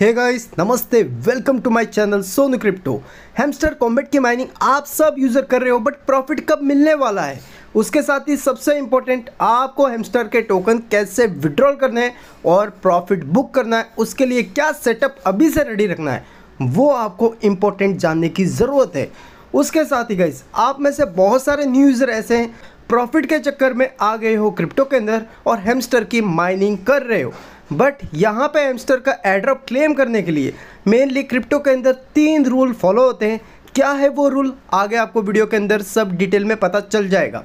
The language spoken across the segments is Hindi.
हे गाइस नमस्ते welcome to my channel Sonu crypto Hamster Kombat की माइनिंग आप सब यूज़र कर रहे हो बट प्रॉफिट कब मिलने वाला है उसके साथ ही सबसे इम्पोर्टेंट आपको हेमस्टर के टोकन कैसे विड्रॉल करना है और प्रॉफिट बुक करना है उसके लिए क्या सेटअप अभी से रेडी रखना है वो आपको इम्पोर्टेंट जानने की ज़रूरत है उसके साथ ही गाइस आप में से बहुत सारे न्यू यूज़र ऐसे हैं प्रॉफिट के चक्कर में आ गए हो क्रिप्टो के अंदर और हेमस्टर की माइनिंग कर रहे हो बट यहाँ पे एमस्टर का एड्रॉप क्लेम करने के लिए मेनली क्रिप्टो के अंदर तीन रूल फॉलो होते हैं क्या है वो रूल आगे आपको वीडियो के अंदर सब डिटेल में पता चल जाएगा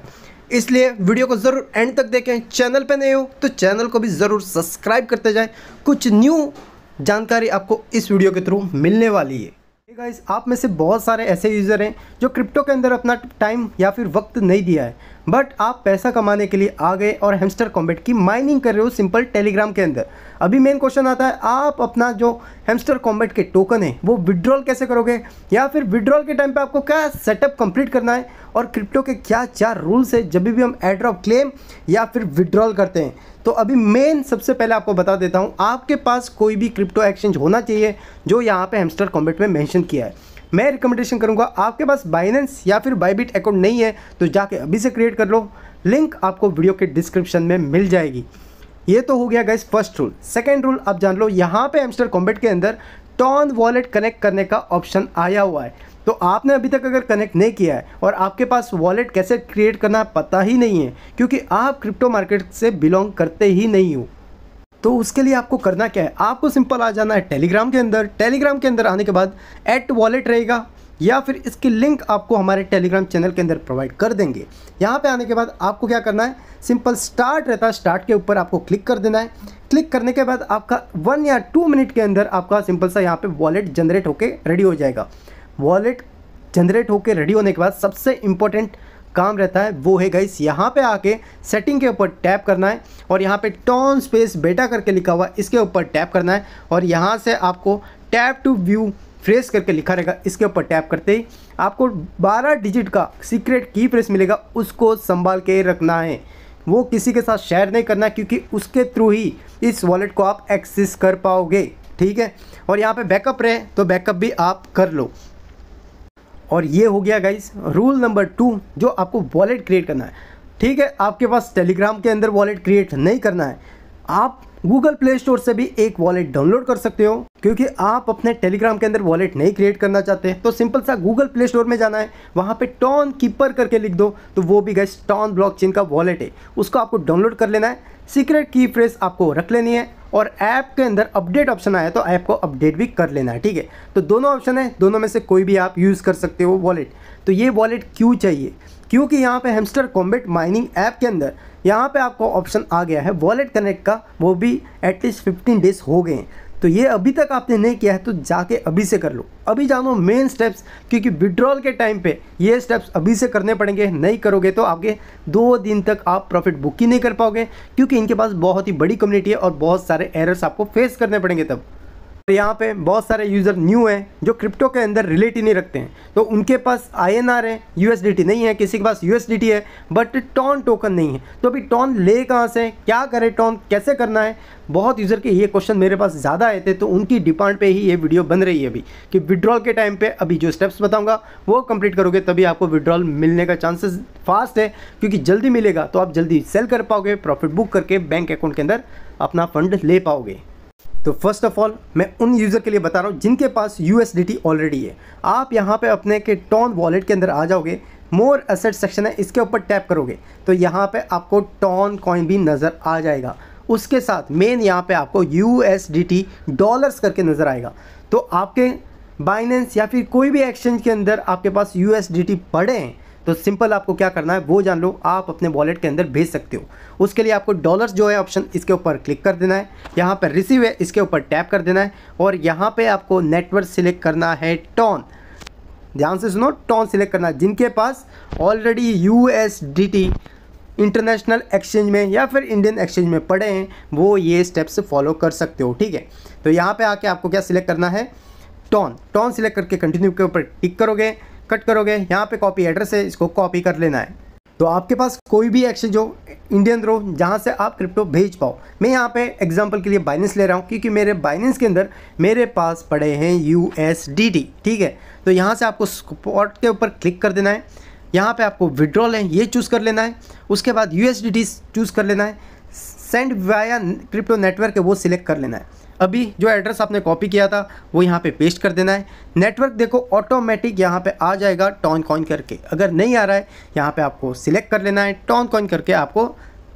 इसलिए वीडियो को ज़रूर एंड तक देखें चैनल पे नहीं हो तो चैनल को भी ज़रूर सब्सक्राइब करते जाएं कुछ न्यू जानकारी आपको इस वीडियो के थ्रू मिलने वाली है गाइस आप में से बहुत सारे ऐसे यूज़र हैं जो क्रिप्टो के अंदर अपना टाइम या फिर वक्त नहीं दिया है बट आप पैसा कमाने के लिए आ गए और हेमस्टर कॉम्बेट की माइनिंग कर रहे हो सिंपल टेलीग्राम के अंदर अभी मेन क्वेश्चन आता है आप अपना जो हेमस्टर कॉम्बेट के टोकन है वो विड्रॉल कैसे करोगे या फिर विड्रॉल के टाइम पर आपको क्या सेटअप कम्प्लीट करना है और क्रिप्टो के क्या चार रूल्स है जब भी हम एड्रॉप क्लेम या फिर विड्रॉल करते हैं तो अभी मेन सबसे पहले आपको बता देता हूँ आपके पास कोई भी क्रिप्टो एक्सचेंज होना चाहिए जो यहाँ पे हेमस्टर कॉम्बेट में मेंशन किया है मैं रिकमेंडेशन करूँगा आपके पास बाइनेंस या फिर बाईबिट अकाउंट नहीं है तो जाके अभी से क्रिएट कर लो लिंक आपको वीडियो के डिस्क्रिप्शन में मिल जाएगी ये तो हो गया guys first rule second rule आप जान लो यहाँ पे हेमस्टर कॉम्बेट के अंदर टॉन वॉलेट कनेक्ट करने का ऑप्शन आया हुआ है तो आपने अभी तक अगर कनेक्ट नहीं किया है और आपके पास वॉलेट कैसे क्रिएट करना पता ही नहीं है क्योंकि आप क्रिप्टो मार्केट से बिलोंग करते ही नहीं हो तो उसके लिए आपको करना क्या है आपको सिंपल आ जाना है टेलीग्राम के अंदर टेलीग्राम के अंदर आने के बाद एट वॉलेट रहेगा या फिर इसकी लिंक आपको हमारे टेलीग्राम चैनल के अंदर प्रोवाइड कर देंगे यहाँ पे आने के बाद आपको क्या करना है सिंपल स्टार्ट रहता है स्टार्ट के ऊपर आपको क्लिक कर देना है क्लिक करने के बाद आपका वन या टू मिनट के अंदर आपका सिंपल सा यहाँ पे वॉलेट जनरेट होकर रेडी हो जाएगा वॉलेट जनरेट होकर रेडी होने के बाद सबसे इम्पोर्टेंट काम रहता है वो है गाइस यहाँ पे आके सेटिंग के ऊपर टैप करना है और यहाँ पे टॉन स्पेस बेटा करके लिखा हुआ इसके ऊपर टैप करना है और यहाँ से आपको टैप टू व्यू फ्रेश करके लिखा रहेगा इसके ऊपर टैप करते ही आपको 12 डिजिट का सीक्रेट की प्रेस मिलेगा उसको संभाल के रखना है वो किसी के साथ शेयर नहीं करना क्योंकि उसके थ्रू ही इस वॉलेट को आप एक्सेस कर पाओगे ठीक है और यहाँ पे बैकअप रहे तो बैकअप भी आप कर लो और ये हो गया गाइस रूल नंबर टू जो आपको वॉलेट क्रिएट करना है ठीक है आपके पास टेलीग्राम के अंदर वॉलेट क्रिएट नहीं करना है आप गूगल प्ले स्टोर से भी एक वॉलेट डाउनलोड कर सकते हो क्योंकि आप अपने टेलीग्राम के अंदर वॉलेट नहीं क्रिएट करना चाहते तो सिंपल सा गूगल प्ले स्टोर में जाना है वहाँ पे टॉन कीपर करके लिख दो तो वो भी गैस टॉन ब्लॉकचेन का वॉलेट है उसको आपको डाउनलोड कर लेना है सीक्रेट की फ्रेस आपको रख लेनी है और ऐप के अंदर अपडेट ऑप्शन आया तो ऐप को अपडेट भी कर लेना है ठीक है तो दोनों ऑप्शन है दोनों में से कोई भी आप यूज़ कर सकते हो वॉलेट तो ये वॉलेट क्यों चाहिए क्योंकि यहाँ पे हेमस्टर कॉम्बेट माइनिंग ऐप के अंदर यहाँ पे आपको ऑप्शन आ गया है वॉलेट कनेक्ट का वो भी एटलीस्ट फिफ्टीन डेज हो गए हैं तो ये अभी तक आपने नहीं किया है तो जाके अभी से कर लो अभी जानो मेन स्टेप्स क्योंकि विड्रॉल के टाइम पे ये स्टेप्स अभी से करने पड़ेंगे नहीं करोगे तो आपके दो दिन तक आप प्रॉफिट बुक ही नहीं कर पाओगे क्योंकि इनके पास बहुत ही बड़ी कम्युनिटी है और बहुत सारे एरर्स आपको फेस करने पड़ेंगे तब तो यहाँ पे बहुत सारे यूज़र न्यू हैं जो क्रिप्टो के अंदर रिलेट ही नहीं रखते हैं तो उनके पास आई एन आर है यू नहीं है किसी के पास यू है बट टॉन टोकन नहीं है तो अभी टॉन ले कहाँ से क्या करे टॉन कैसे करना है बहुत यूज़र के ये क्वेश्चन मेरे पास ज़्यादा आए थे तो उनकी डिमांड पर ही ये वीडियो बन रही है अभी कि विड्रॉल के टाइम पर अभी जो स्टेप्स बताऊँगा वो कंप्लीट करोगे तभी आपको विड्रॉल मिलने का चांसेस फास्ट है क्योंकि जल्दी मिलेगा तो आप जल्दी सेल कर पाओगे प्रॉफिट बुक करके बैंक अकाउंट के अंदर अपना फंड ले पाओगे तो फर्स्ट ऑफ ऑल मैं उन यूज़र के लिए बता रहा हूँ जिनके पास यू ऑलरेडी है आप यहाँ पे अपने के टॉन वॉलेट के अंदर आ जाओगे मोर असेट सेक्शन है इसके ऊपर टैप करोगे तो यहाँ पे आपको टॉन कॉइन भी नज़र आ जाएगा उसके साथ मेन यहाँ पे आपको यू डॉलर्स करके नज़र आएगा तो आपके बाइनेंस या फिर कोई भी एक्सचेंज के अंदर आपके पास यू पड़े हैं तो सिंपल आपको क्या करना है वो जान लो आप अपने वॉलेट के अंदर भेज सकते हो उसके लिए आपको डॉलर्स जो है ऑप्शन इसके ऊपर क्लिक कर देना है यहाँ पर रिसीव है इसके ऊपर टैप कर देना है और यहाँ पर आपको नेटवर्क सिलेक्ट करना है टॉन ध्यान से सुनो टॉन सिलेक्ट करना है जिनके पास ऑलरेडी यू इंटरनेशनल एक्सचेंज में या फिर इंडियन एक्सचेंज में पड़े हैं वो ये स्टेप्स फॉलो कर सकते हो ठीक है तो यहाँ पे आके आपको क्या सिलेक्ट करना है टॉन टॉन सिलेक्ट करके कंटिन्यू के ऊपर टिक करोगे कट करोगे यहाँ पे कॉपी एड्रेस है इसको कॉपी कर लेना है तो आपके पास कोई भी एक्सचेंज हो इंडियन रो जहाँ से आप क्रिप्टो भेज पाओ मैं यहाँ पे एग्जांपल के लिए बाइनेंस ले रहा हूँ क्योंकि मेरे बाइनेंस के अंदर मेरे पास पड़े हैं यू ठीक है तो यहाँ से आपको स्पॉट के ऊपर क्लिक कर देना है यहाँ पर आपको विड्रॉल है ये चूज़ कर लेना है उसके बाद यू चूज़ कर लेना है सेंड वाया क्रिप्टो नेटवर्क है वो सिलेक्ट कर लेना है अभी जो एड्रेस आपने कॉपी किया था वो यहाँ पे पेस्ट कर देना है नेटवर्क देखो ऑटोमेटिक यहाँ पे आ जाएगा टॉन कॉइन करके अगर नहीं आ रहा है यहाँ पे आपको सिलेक्ट कर लेना है टॉन कॉइन करके आपको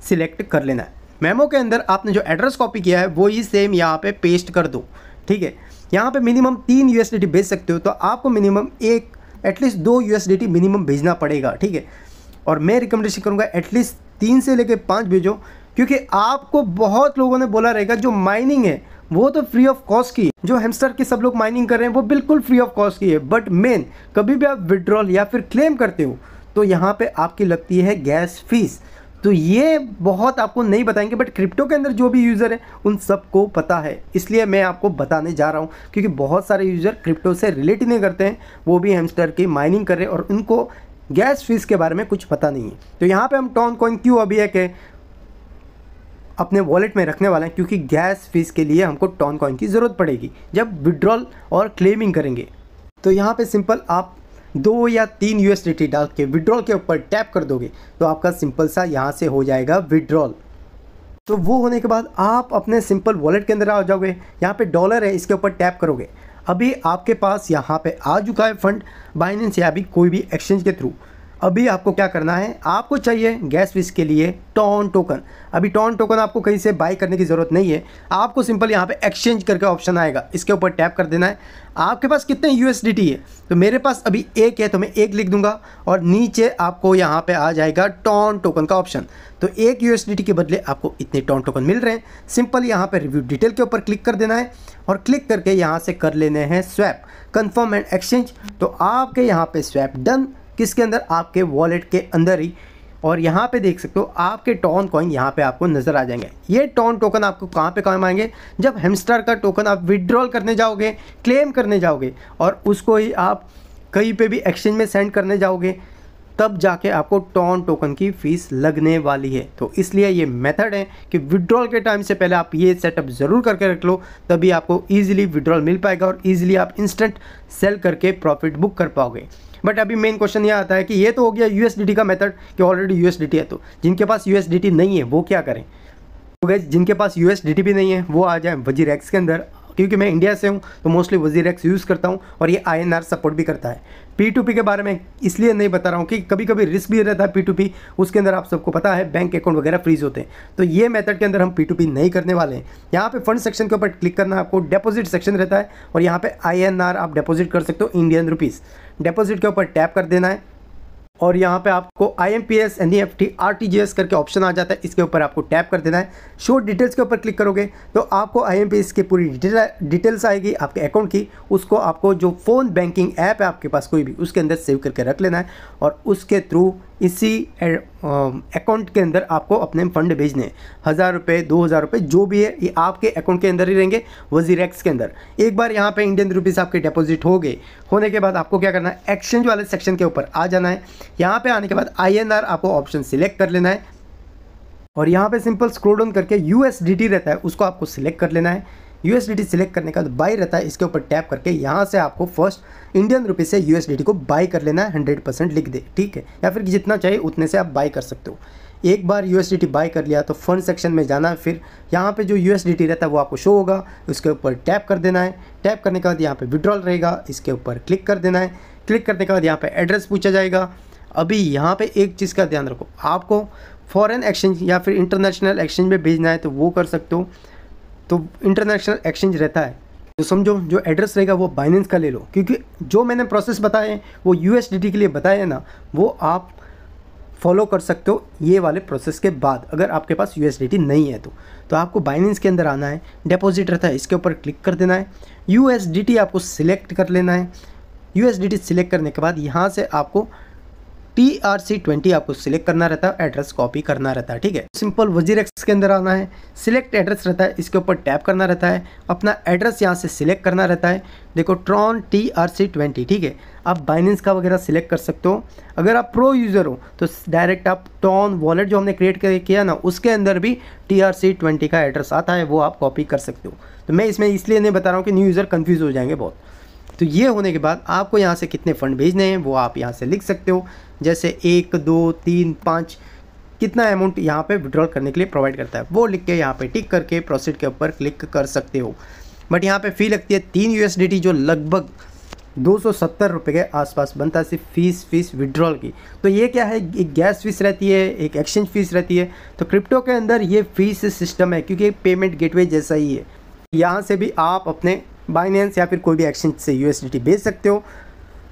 सिलेक्ट कर लेना है मेमो के अंदर आपने जो एड्रेस कॉपी किया है वो ही सेम यहाँ पे पेस्ट कर दो ठीक है यहाँ पर मिनिमम तीन यू भेज सकते हो तो आपको मिनिमम एक एटलीस्ट दो यू मिनिमम भेजना पड़ेगा ठीक है और मैं रिकमेंडेशन करूँगा एटलीस्ट तीन से लेकर पाँच भेजो क्योंकि आपको बहुत लोगों ने बोला रहेगा जो माइनिंग है वो तो फ्री ऑफ कॉस्ट की जो हेमस्टर की सब लोग माइनिंग कर रहे हैं वो बिल्कुल फ्री ऑफ कॉस्ट की है बट मेन कभी भी आप विड्रॉल या फिर क्लेम करते हो तो यहाँ पे आपकी लगती है गैस फीस तो ये बहुत आपको नहीं बताएंगे बट क्रिप्टो के अंदर जो भी यूज़र है उन सबको पता है इसलिए मैं आपको बताने जा रहा हूँ क्योंकि बहुत सारे यूज़र क्रिप्टो से रिलेट नहीं करते हैं वो भी हेमस्टर की माइनिंग कर रहे हैं और उनको गैस फीस के बारे में कुछ पता नहीं है तो यहाँ पे हम टॉन कॉइन क्यों अभी एक है अपने वॉलेट में रखने वाले हैं क्योंकि गैस फीस के लिए हमको टॉन कॉइन की ज़रूरत पड़ेगी जब विड्रॉल और क्लेमिंग करेंगे तो यहाँ पे सिंपल आप दो या तीन यू डाल के विड्रॉल के ऊपर टैप कर दोगे तो आपका सिंपल सा यहाँ से हो जाएगा विड्रॉल तो वो होने के बाद आप अपने सिंपल वॉलेट के अंदर आ जाओगे यहाँ पे डॉलर है इसके ऊपर टैप करोगे अभी आपके पास यहाँ पे आ चुका है फंड बाइनेंस या अभी कोई भी एक्सचेंज के थ्रू अभी आपको क्या करना है आपको चाहिए गैस विश के लिए टॉन टोकन अभी टॉन टोकन आपको कहीं से बाई करने की ज़रूरत नहीं है आपको सिंपल यहाँ पे एक्सचेंज करके ऑप्शन आएगा इसके ऊपर टैप कर देना है आपके पास कितने यू है तो मेरे पास अभी एक है तो मैं एक लिख दूंगा और नीचे आपको यहाँ पे आ जाएगा टॉन टोकन का ऑप्शन तो एक यू के बदले आपको इतने टॉन टोकन मिल रहे हैं सिंपल यहाँ पर रिव्यू डिटेल के ऊपर क्लिक कर देना है और क्लिक करके यहाँ से कर लेने हैं स्वैप कन्फर्म एंड एक्सचेंज तो आपके यहाँ पर स्वैप डन किसके अंदर आपके वॉलेट के अंदर ही और यहाँ पे देख सकते हो आपके टॉन कॉइन यहाँ पे आपको नज़र आ जाएंगे ये टॉन टोकन आपको कहाँ पे काम आएंगे जब हेमस्टर का टोकन आप विड्रॉल करने जाओगे क्लेम करने जाओगे और उसको ही आप कहीं पे भी एक्सचेंज में सेंड करने जाओगे तब जाके आपको टॉन टोकन की फ़ीस लगने वाली है तो इसलिए ये मेथड है कि विड्रॉल के टाइम से पहले आप ये सेटअप ज़रूर करके रख लो तभी आपको ईजिली विड्रॉल मिल पाएगा और ईजिली आप इंस्टेंट सेल करके प्रॉफिट बुक कर पाओगे बट अभी मेन क्वेश्चन ये आता है कि ये तो हो गया यूएसडीटी का मेथड कि ऑलरेडी यूएसडीटी है तो जिनके पास यूएसडीटी नहीं है वो क्या करें तो गैस जिनके पास यूएसडीटी भी नहीं है वो आ जाए वजीर एक्स के अंदर क्योंकि मैं इंडिया से हूँ तो मोस्टली वजीर यूज़ करता हूँ और ये आई सपोर्ट भी करता है पी टू पी के बारे में इसलिए नहीं बता रहा हूँ कि कभी कभी रिस्क भी रहता है पी टू पी उसके अंदर आप सबको पता है बैंक अकाउंट वगैरह फ्रीज होते हैं तो ये मेथड के अंदर हम पी टू पी नहीं करने वाले हैं यहाँ पे फंड सेक्शन के ऊपर क्लिक करना है आपको डिपॉजिट सेक्शन रहता है और यहाँ पे आई आप डिपॉजिट कर सकते हो इंडियन रुपीज़ डिपॉजिट के ऊपर टैप कर देना है और यहाँ पे आपको I M P S N E F T R T G S करके ऑप्शन आ जाता है इसके ऊपर आपको टैप कर देना है शो डिटेल्स के ऊपर क्लिक करोगे तो आपको आई एम पी एस की पूरी डिटेल डिटेल्स आएगी आपके अकाउंट की उसको आपको जो फ़ोन बैंकिंग ऐप है आपके पास कोई भी उसके अंदर सेव करके रख लेना है और उसके थ्रू इसी अकाउंट के अंदर आपको अपने फंड भेजने हज़ार रुपये दो हज़ार रुपये जो भी है ये आपके अकाउंट के अंदर ही रहेंगे वजीरेक्स के अंदर एक बार यहाँ पे इंडियन रुपीस आपके डिपॉजिट हो गए होने के बाद आपको क्या करना है एक्सचेंज वाले सेक्शन के ऊपर आ जाना है यहाँ पे आने के बाद आई आपको ऑप्शन सिलेक्ट कर लेना है और यहाँ पर सिंपल स्क्रोल डाउन करके यू रहता है उसको आपको सिलेक्ट कर लेना है यू सिलेक्ट करने का बाई रहता है इसके ऊपर टैप करके यहाँ से आपको फर्स्ट इंडियन रुपए से यू को बाई कर लेना है हंड्रेड परसेंट लिख दे ठीक है या फिर जितना चाहिए उतने से आप बाई कर सकते हो एक बार यू बाय कर लिया तो फंड सेक्शन में जाना है फिर यहाँ पे जो यू रहता है वो आपको शो होगा उसके ऊपर टैप कर देना है टैप करने के बाद यहाँ पे विड्रॉल रहेगा इसके ऊपर क्लिक कर देना है क्लिक करने के बाद यहाँ पे एड्रेस पूछा जाएगा अभी यहाँ पे एक चीज़ का ध्यान रखो आपको फॉरेन एक्सचेंज या फिर इंटरनेशनल एक्सचेंज में भेजना है तो वो कर सकते हो तो इंटरनेशनल एक्सचेंज रहता है तो समझो जो एड्रेस रहेगा वो बाइनेंस का ले लो क्योंकि जो मैंने प्रोसेस बताया है वो यू के लिए बताया है ना वो आप फॉलो कर सकते हो ये वाले प्रोसेस के बाद अगर आपके पास यू नहीं है तो तो आपको बाइनेंस के अंदर आना है डिपॉजिट रहता है इसके ऊपर क्लिक कर देना है यू आपको सिलेक्ट कर लेना है यू सिलेक्ट करने के बाद यहाँ से आपको टी आर सी ट्वेंटी आपको सिलेक्ट करना रहता है एड्रेस कॉपी करना रहता है ठीक है सिंपल वजीर एक्स के अंदर आना है सिलेक्ट एड्रेस रहता है इसके ऊपर टैप करना रहता है अपना एड्रेस यहाँ से सिलेक्ट करना रहता है देखो Tron T R C twenty ठीक है आप बाइनेंस का वगैरह सिलेक्ट कर सकते हो अगर आप प्रो यूज़र हो तो डायरेक्ट आप टॉन वॉलेट जो हमने क्रिएट किया ना उसके अंदर भी टी आर सी ट्वेंटी का एड्रेस आता है वो आप कॉपी कर सकते हो तो मैं इसमें इसलिए नहीं बता रहा हूँ कि न्यू यूज़र कन्फ्यूज़ हो जाएंगे बहुत तो ये होने के बाद आपको यहाँ से कितने फ़ंड भेजने हैं वो आप यहाँ से लिख सकते हो जैसे एक दो तीन पाँच कितना अमाउंट यहाँ पे विड्रॉल करने के लिए प्रोवाइड करता है वो लिख के यहाँ पे टिक करके प्रोसीड के ऊपर क्लिक कर सकते हो बट यहाँ पे फ़ी लगती है तीन यू जो लगभग दो सौ के आसपास बनता है सिर्फ फीस फीस विड्रॉल की तो ये क्या है एक गैस फीस रहती है एक एक्सचेंज फीस रहती है तो क्रिप्टो के अंदर ये फीस सिस्टम है क्योंकि पेमेंट गेटवे जैसा ही है यहाँ से भी आप अपने बाइनेंस या फिर कोई भी एक्सचेंज से यू भेज सकते हो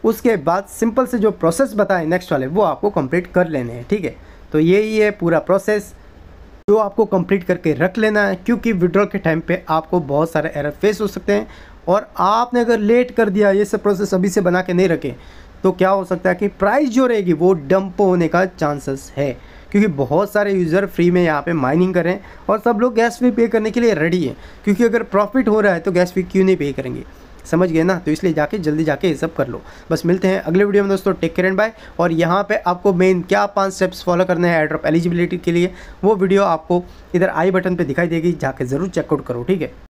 उसके बाद सिंपल से जो प्रोसेस बताए नेक्स्ट वाले वो आपको कंप्लीट कर लेने हैं ठीक है तो यही है पूरा प्रोसेस जो आपको कंप्लीट करके रख लेना है क्योंकि विड्रॉल के टाइम पे आपको बहुत सारे एरर फेस हो सकते हैं और आपने अगर लेट कर दिया ये सब प्रोसेस अभी से बना के नहीं रखे तो क्या हो सकता है कि प्राइस जो रहेगी वो डंप होने का चांसेस है क्योंकि बहुत सारे यूज़र फ्री में यहाँ पे माइनिंग करें और सब लोग गैस फी पे करने के लिए रेडी हैं क्योंकि अगर प्रॉफिट हो रहा है तो गैस फी क्यों नहीं पे करेंगे समझ गए ना तो इसलिए जाके जल्दी जाके ये सब कर लो बस मिलते हैं अगले वीडियो में दोस्तों टेक केयर एंड बाय और यहाँ पे आपको मेन क्या पाँच स्टेप्स फॉलो करने हैं एड्रॉप एलिजिबिलिटी के लिए वो वीडियो आपको इधर आई बटन पर दिखाई देगी जाके ज़रूर चेकआउट करो ठीक है